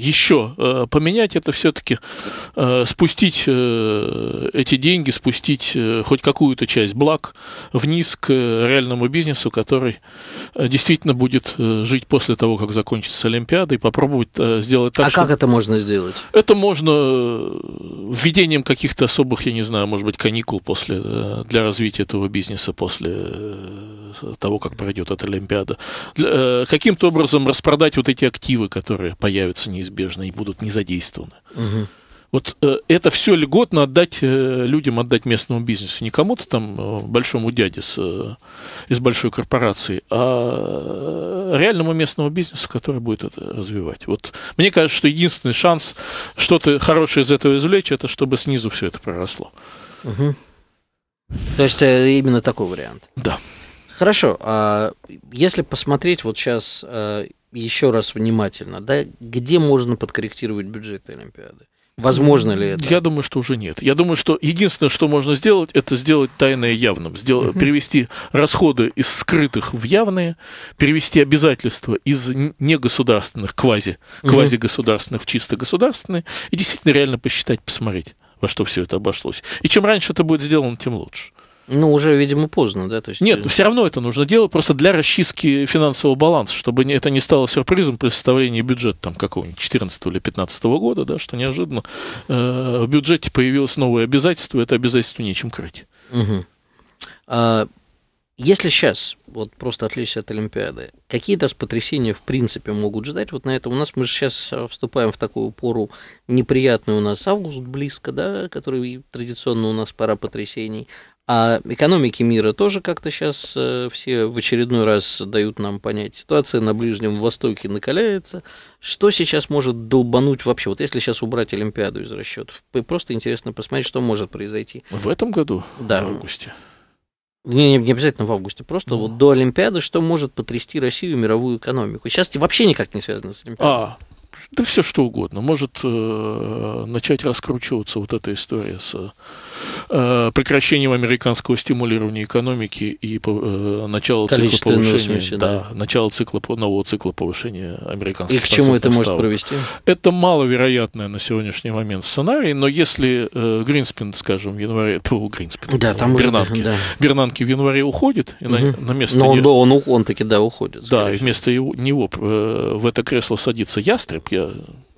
Speaker 2: еще э, поменять, это все-таки э, спустить э, эти деньги, спустить э, хоть какую-то часть благ вниз к э, реальному бизнесу, который э, действительно будет э, жить после того, как закончится Олимпиада, и попробовать э,
Speaker 1: сделать так. А чтобы... как это можно сделать?
Speaker 2: Это можно э, введением каких-то особых, я не знаю, может быть, каникул после, э, для развития этого бизнеса после э, того, как пройдет эта Олимпиада. Для, э, каким-то образом распродать вот эти активы, которые появятся неизвестно неизбежно и будут не задействованы. Угу. Вот э, это все льготно отдать э, людям, отдать местному бизнесу. Не кому-то там, э, большому дяде с, э, из большой корпорации, а э, реальному местному бизнесу, который будет это развивать. Вот мне кажется, что единственный шанс что-то хорошее из этого извлечь, это чтобы снизу все это проросло.
Speaker 1: Угу. То есть э, именно такой вариант. Да. Хорошо, а если посмотреть вот сейчас э, еще раз внимательно, да, где можно подкорректировать бюджет Олимпиады? Возможно ли это? Я думаю, что уже нет. Я думаю, что
Speaker 2: единственное, что можно сделать, это сделать тайное явным. Сдел... Угу. Перевести расходы из скрытых в явные, перевести обязательства из негосударственных, квази, квази-государственных в чисто государственные, и действительно реально посчитать, посмотреть во что все это обошлось. И чем раньше это будет сделано, тем лучше.
Speaker 1: Ну, уже, видимо, поздно, да? То
Speaker 2: есть... Нет, э, все равно это нужно делать просто для расчистки финансового баланса, чтобы это не стало сюрпризом при составлении бюджета там какого-нибудь 14 или 15 года, да, что неожиданно э, в бюджете появилось новое обязательство,
Speaker 1: это обязательство нечем крыть. Угу. А, если сейчас, вот просто отвлечься от Олимпиады, какие нас потрясения в принципе могут ждать? Вот на это у нас мы же сейчас э, вступаем в такую пору неприятную у нас август близко, да, который традиционно у нас пора потрясений. А экономики мира тоже как-то сейчас э, все в очередной раз дают нам понять. Ситуация на Ближнем Востоке накаляется. Что сейчас может долбануть вообще? Вот если сейчас убрать Олимпиаду из расчетов, просто интересно посмотреть, что может произойти. В этом году? Да. В августе? Не, не, не обязательно в августе, просто ну. вот до Олимпиады, что может потрясти Россию и мировую экономику. Сейчас вообще никак не связано с Олимпиадой. А,
Speaker 2: да все что угодно. Может э, начать раскручиваться вот эта история с Э, прекращением американского стимулирования экономики и э, начало цикла повышения, да, да, начало цикла нового цикла повышения американского. И к чему это ставок. может привести? Это маловероятное на сегодняшний момент сценарий, но если э, Гринспен, скажем, в январе, то Гринспен, да, там Бернанки, уже, да. Бернанки в январе уходит и угу. на, на место но он, не... он, он, он таки да уходит. Да, и вместо его, него э, в это кресло садится ястреб, я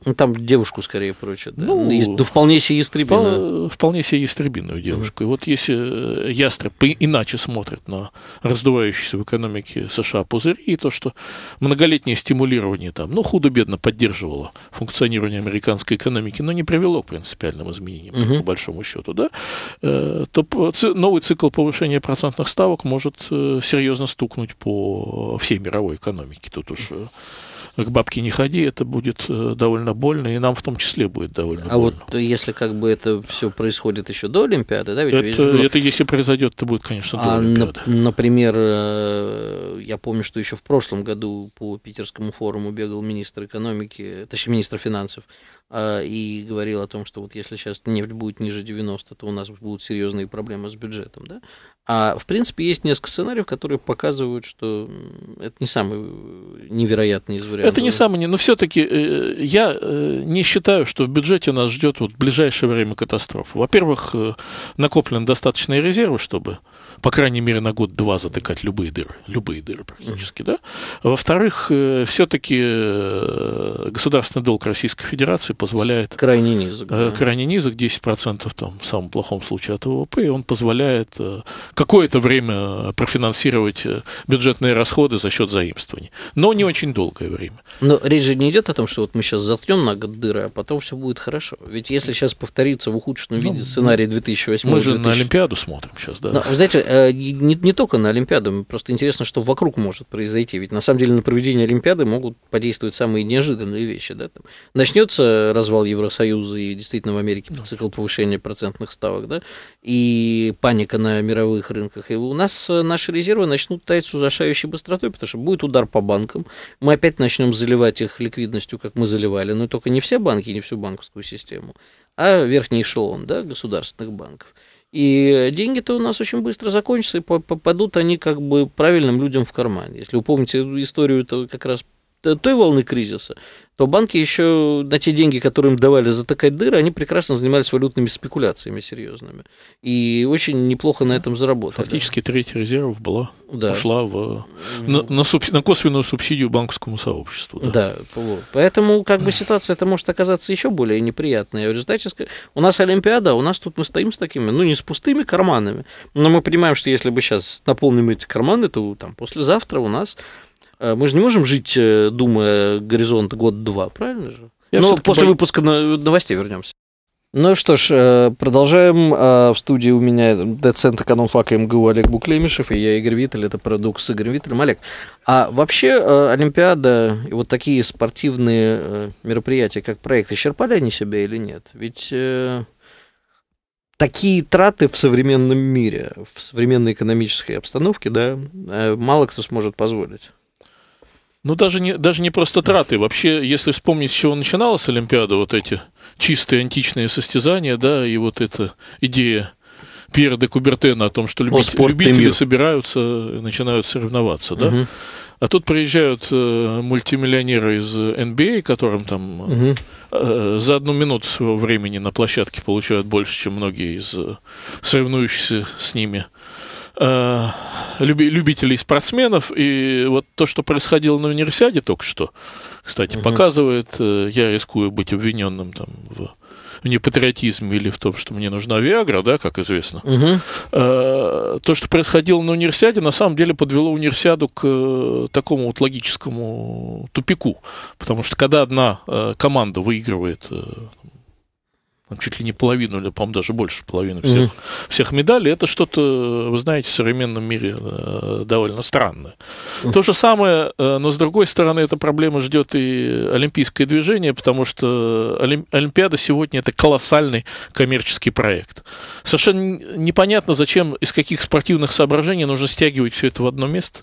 Speaker 2: ну, там девушку скорее прочат, да? Ну, Есть, ну вполне себе ястребиную. Вполне себе ястребиную девушку. Mm-hmm. И вот если э, ястреб иначе смотрит на раздувающиеся в экономике США пузырь, и то, что многолетнее стимулирование там, ну, худо-бедно поддерживало функционирование американской экономики, но не привело к принципиальным изменениям, mm-hmm. по большому счету, да, э, то новый цикл повышения процентных ставок может э, серьезно стукнуть по всей мировой экономике. Тут уж... Mm-hmm к бабке не ходи, это будет э, довольно больно, и нам в том числе будет довольно а
Speaker 1: больно. А вот если как бы это все происходит еще до Олимпиады, да? Ведь это, ведь... это если произойдет, то будет, конечно, до а, Олимпиады. На, например, э, я помню, что еще в прошлом году по Питерскому форуму бегал министр экономики, точнее, министр финансов, а, и говорил о том, что вот если сейчас нефть будет ниже 90, то у нас будут серьезные проблемы с бюджетом, да? А в принципе есть несколько сценариев, которые показывают, что это не самый э, невероятный из вариантов вариант. Это не
Speaker 2: самое, но все-таки э, я э, не считаю, что в бюджете нас ждет вот ближайшее время катастрофа. Во-первых, э, накоплены достаточные резервы, чтобы по крайней мере, на год-два затыкать любые дыры. Любые дыры практически, да. Во-вторых, э, все-таки э, государственный долг Российской Федерации позволяет... Крайне низок. Э, да. Крайне низок, 10% там, в самом плохом случае от ВВП, и он позволяет какое-то время профинансировать бюджетные
Speaker 1: расходы за счет заимствований. Но не очень долгое время. Но речь же не идет о том, что вот мы сейчас заткнем на год дыры, а потом все будет хорошо. Ведь если сейчас повторится в ухудшенном ну, сценарий 2008 Мы же 2000... на
Speaker 2: Олимпиаду смотрим сейчас, да. Но,
Speaker 1: знаете, Э, не, не только на Олимпиаду, просто интересно, что вокруг может произойти. Ведь на самом деле на проведение Олимпиады могут подействовать самые неожиданные вещи. Да? Там начнется развал Евросоюза и действительно в Америке да. цикл повышения процентных ставок, да? и паника на мировых рынках. И у нас э, наши резервы начнут таять с ужасающей быстротой, потому что будет удар по банкам. Мы опять начнем заливать их ликвидностью, как мы заливали, но только не все банки, не всю банковскую систему, а верхний эшелон да, государственных банков. И деньги-то у нас очень быстро закончатся, и попадут они как бы правильным людям в карман. Если вы помните историю, то как раз той волны кризиса, то банки еще на те деньги, которые им давали затыкать дыры, они прекрасно занимались валютными спекуляциями серьезными. И очень неплохо на этом заработали. Фактически треть резервов была, да. ушла в,
Speaker 2: на, на, суб, на косвенную субсидию банковскому сообществу. Да, да
Speaker 1: поэтому как бы ситуация это может оказаться еще более неприятной. В результате у нас Олимпиада, а у нас тут мы стоим с такими, ну не с пустыми карманами, но мы понимаем, что если бы сейчас наполним эти карманы, то там послезавтра у нас Э, мы же не можем жить, э, думая, горизонт год-два, правильно же? Ну после бо... выпуска новостей вернемся. Ну что ж, э, продолжаем. А, в студии у меня доцент экономфака МГУ Олег Буклемишев и я Игорь Виттель. Это продукт с Игорем Виттелем. Олег, а вообще Олимпиада и вот такие спортивные мероприятия, как проект, исчерпали они себя или нет? Ведь такие траты в современном мире, в современной экономической обстановке, да, мало кто сможет позволить. Ну, даже не, даже не просто траты. Вообще, если вспомнить, с чего
Speaker 2: начиналась Олимпиада, вот эти чистые античные состязания, да, и вот эта идея Пьера де Кубертена о том, что любить, о, спорт, любители собираются, начинают соревноваться, да. Угу. А тут приезжают э, мультимиллионеры из NBA, а, которым там угу. э, за одну минуту своего времени на площадке получают больше, чем многие из э, соревнующихся с ними Э, любителей спортсменов. И вот то, что происходило на универсиаде только что, кстати, угу. показывает, э, я рискую быть обвиненным там в в непатриотизме или в том, что мне нужна Виагра, да, как известно. Угу. То, что происходило на универсиаде, на самом деле подвело универсиаду к такому вот логическому тупику. Потому что когда одна команда выигрывает чуть ли не половину, или, по-моему, даже больше половины всех, mm-hmm. всех медалей, это что-то, вы знаете, в современном мире э, довольно странное. Mm-hmm. То же самое, э, но с другой стороны, эта проблема ждет и олимпийское движение, потому что Олимпиада сегодня это колоссальный коммерческий проект. Совершенно непонятно, зачем, из каких спортивных соображений нужно стягивать все это в одно место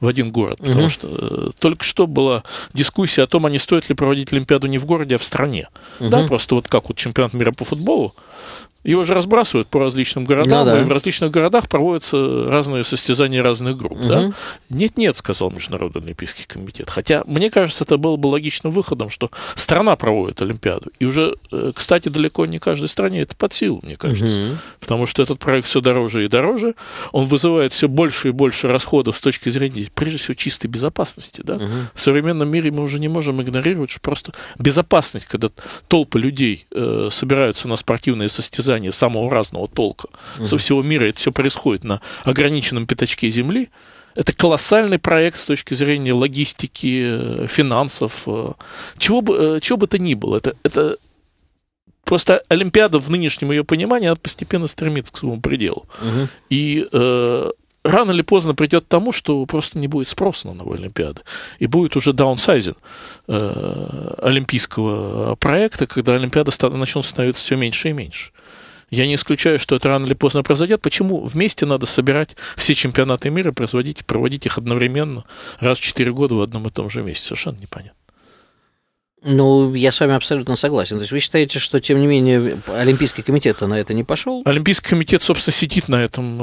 Speaker 2: в один город. Потому угу. что э, только что была дискуссия о том, а не стоит ли проводить Олимпиаду не в городе, а в стране. Угу. Да, просто вот как вот чемпионат мира по футболу, его же разбрасывают по различным городам, ну, да. и в различных городах проводятся разные состязания разных групп. Угу. Да? Нет-нет, сказал Международный Олимпийский комитет. Хотя, мне кажется, это было бы логичным выходом, что страна проводит Олимпиаду. И уже, э, кстати, далеко не каждой стране это под силу, мне кажется. Угу. Потому что этот проект все дороже и дороже. Он вызывает все больше и больше расходов с точки зрения, прежде всего, чистой безопасности. Да? Угу. В современном мире мы уже не можем игнорировать, что просто безопасность, когда толпы людей э, собираются на спортивные футбольные состязания самого разного толка угу. со всего мира. Это все происходит на ограниченном пятачке земли. Это колоссальный проект с точки зрения логистики, э, финансов, э. чего бы, э, чего бы то ни было. Это, это просто Олимпиада в нынешнем ее понимании, она постепенно стремится к своему пределу. Угу. И э, рано или поздно придет к тому, что просто не будет спроса на новые Олимпиады. И будет уже даунсайзинг э, олимпийского проекта, когда Олимпиада ста- начнут становиться все меньше и меньше. Я не исключаю, что это рано или поздно произойдет. Почему вместе надо собирать все чемпионаты мира, производить, проводить их одновременно
Speaker 1: раз в 4 года в одном и том же месте? Совершенно непонятно. Ну, я с вами абсолютно согласен. То есть вы считаете, что, тем не менее, Олимпийский комитет на это не пошел?
Speaker 2: Олимпийский комитет, собственно, сидит на этом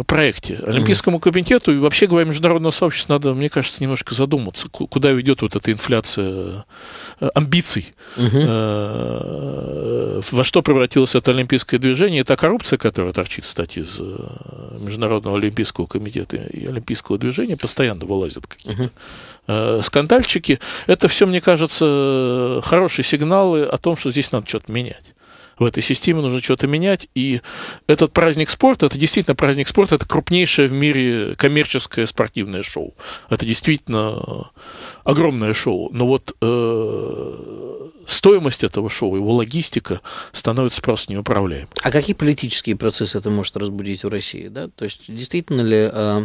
Speaker 2: э, проекте. Олимпийскому mm. комитету и вообще, говоря, международного сообщества надо, мне кажется, немножко задуматься, куда ведет вот эта инфляция э, амбиций, mm-hmm. во что превратилось это олимпийское движение, и та коррупция, которая торчит, кстати, из Международного олимпийского комитета и олимпийского движения, постоянно вылазят какие-то э, скандальчики. Это все, мне кажется, хорошие сигналы о том, что здесь надо что-то менять в этой системе нужно что-то менять. И этот праздник спорта, это действительно праздник спорта, это крупнейшее в мире коммерческое спортивное шоу. Это действительно огромное шоу. Но вот э, стоимость этого шоу, его логистика становится просто неуправляемой.
Speaker 1: А какие политические процессы это может разбудить в России? Да? То есть действительно ли... Э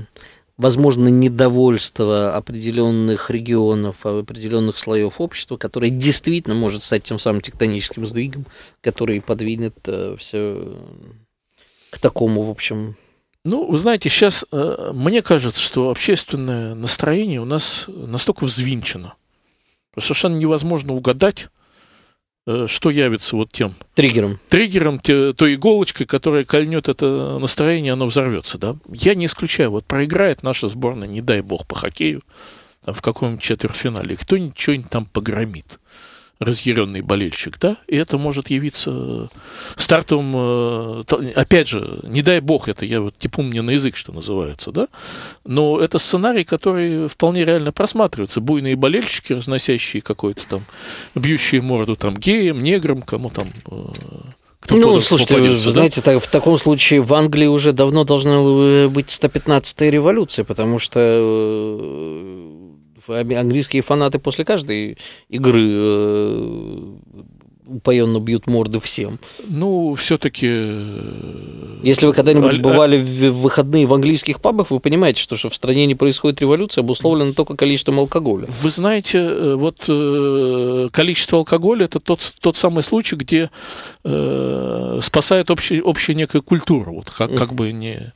Speaker 1: возможно, недовольство определенных регионов, определенных слоев общества, которое действительно может стать тем самым тектоническим сдвигом, который подвинет э, все к такому, в общем. Ну, вы знаете, сейчас э, мне кажется, что общественное
Speaker 2: настроение у нас настолько взвинчено, что совершенно невозможно угадать, Э, что явится вот тем триггером, триггером те, той иголочкой, которая кольнет это настроение, оно взорвется, да? Я не исключаю, вот проиграет наша сборная, не дай бог, по хоккею, там, в каком четвертьфинале, кто-нибудь что-нибудь там погромит разъяренный болельщик, да, и это может явиться стартом, э, опять же, не дай бог, это я вот типу мне на язык, что называется, да, но это сценарий, который вполне реально просматривается. Буйные болельщики, разносящие какой-то там, бьющие морду
Speaker 1: там геям, неграм, кому там э, кто ну, туда, слушайте, вы, знаете, так, в таком случае в Англии уже давно должна э, быть 115-я революция, потому что английские фанаты после каждой игры э, упоенно бьют морды всем. Ну, все-таки... Э, Если вы когда-нибудь бывали а в выходные в английских пабах, вы понимаете, что, что в стране не происходит революция, обусловлено только количеством алкоголя.
Speaker 2: Вы знаете, э, вот количество алкоголя – это тот, тот самый случай, где э, спасает общий, общую некую культуру,
Speaker 1: вот как, как бы не...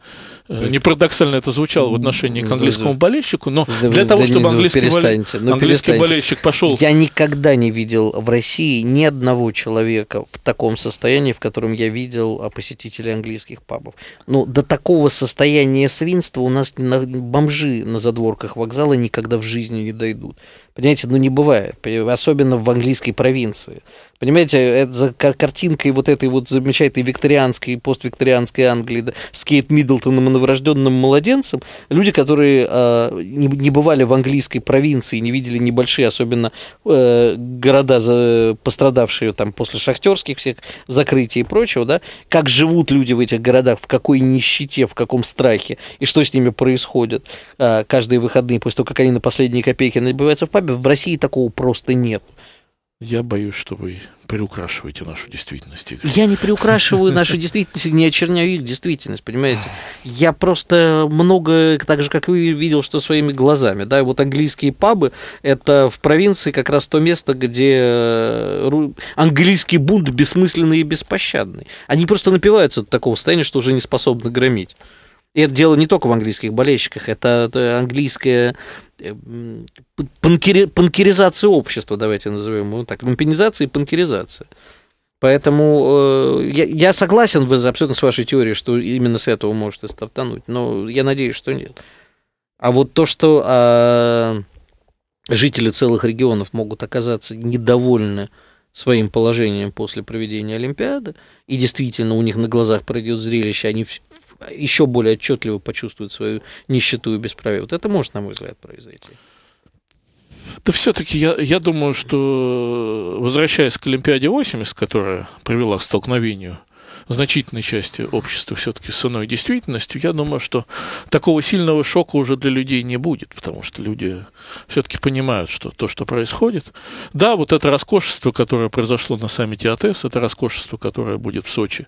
Speaker 1: Э, не
Speaker 2: парадоксально это звучало в отношении к английскому болельщику, но для того, чтобы английский, болель... ну, английский ну, болельщик
Speaker 1: пошел... Я никогда не видел в России ни одного человека в таком состоянии, в котором я видел а, посетителей английских пабов. Ну, до такого состояния свинства у нас бомжи на задворках вокзала никогда в жизни не дойдут. Понимаете, ну не бывает, особенно в английской провинции. Понимаете, это за картинкой вот этой вот замечательной викторианской, поствикторианской Англии, да, с Кейт Миддлтоном и новорожденным младенцем, люди, которые э, не, не бывали в английской провинции, не видели небольшие, особенно э, города, за, пострадавшие там после шахтерских всех закрытий и прочего, да, как живут люди в этих городах, в какой нищете, в каком страхе, и что с ними происходит э, каждые выходные, после того, как они на последние копейки набиваются в масштабе в России такого просто нет. Я боюсь, что вы приукрашиваете нашу
Speaker 2: действительность. Игорь. Я не приукрашиваю нашу
Speaker 1: действительность, не очерняю их действительность, понимаете? Я просто много, так же, как вы, видел, что своими глазами. Да, вот английские пабы, это в провинции как раз то место, где э, английский бунт бессмысленный и беспощадный. Они просто напиваются до такого состояния, что уже не способны громить. И это дело не только в английских болельщиках, это э, английская панкери, панкеризации общества, давайте назовем его так, люмпинизация и панкеризация. Поэтому э, я, я согласен вы, абсолютно с вашей теорией, что именно с этого можете стартануть, но я надеюсь, что нет. А вот то, что э, жители целых регионов могут оказаться недовольны своим положением после проведения Олимпиады, и действительно у них на глазах пройдет зрелище, они еще более отчетливо почувствуют свою нищету и бесправие. Вот это может, на мой взгляд, произойти.
Speaker 2: Да все-таки я, я думаю, что, возвращаясь к Олимпиаде 80, которая привела к столкновению значительной части общества все-таки с иной действительностью, я думаю, что такого сильного шока уже для людей не будет, потому что люди все-таки понимают, что то, что происходит. Да, вот это роскошество, которое произошло на саммите АТС, это роскошество, которое будет в Сочи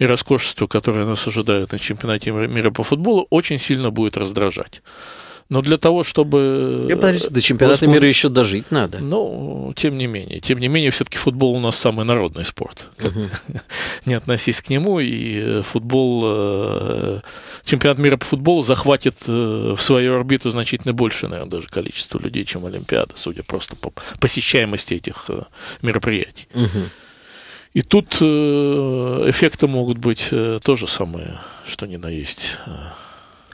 Speaker 2: и роскошество, которое нас ожидает на чемпионате мира по футболу, очень сильно будет раздражать. Но для того, чтобы... Я подожди, до э, чемпионата спорт... мира еще дожить надо. Ну, тем не менее. Тем не менее, все-таки футбол у нас самый народный спорт. Как... Угу. не относись к нему. И э, футбол... Э, чемпионат мира по футболу захватит в свою орбиту значительно больше, наверное, даже количество людей, чем Олимпиада, судя просто по посещаемости этих мероприятий. Угу. И тут э, эффекты могут быть э, то же
Speaker 1: самое, что ни
Speaker 2: на есть. Э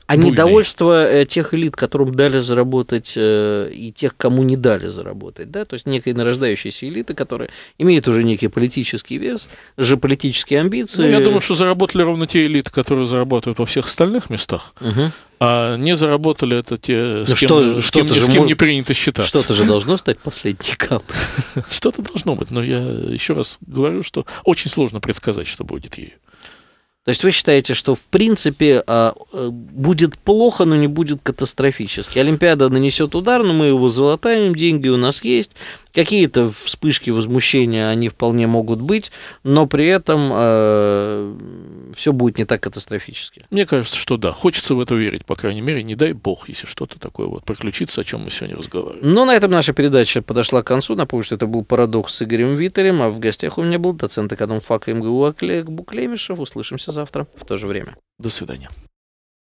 Speaker 2: а буйные.
Speaker 1: недовольство э, тех элит, которым дали заработать, э, и тех, кому не дали заработать, да, то есть некая нарождающаяся элиты, которая имеет уже некий политический вес, же политические амбиции. Ну, я думаю, что заработали ровно те
Speaker 2: элиты, которые зарабатывают во всех остальных местах, угу. а не заработали это те, с, ну, кем, что, с, кем, с кем может... не принято считаться. Что-то же должно стать последней каплей. Что-то должно быть, но
Speaker 1: я еще раз говорю, что очень сложно предсказать, что будет ею. То есть вы считаете, что в принципе а, э, будет плохо, но не будет катастрофически. Олимпиада нанесет удар, но мы его золотаем, деньги у нас есть, Какие-то вспышки возмущения, они вполне могут быть, но при этом э, все будет не так катастрофически. Мне кажется, что да. Хочется в это верить, по крайней мере, не дай бог, если что-то такое вот приключится, о чем мы сегодня разговариваем. Ну, на этом наша передача подошла к концу. Напомню, что это был «Парадокс» с Игорем Витерем, а в гостях у меня был доцент экономфака МГУ Буклемишев. Услышимся завтра в то же время. До свидания.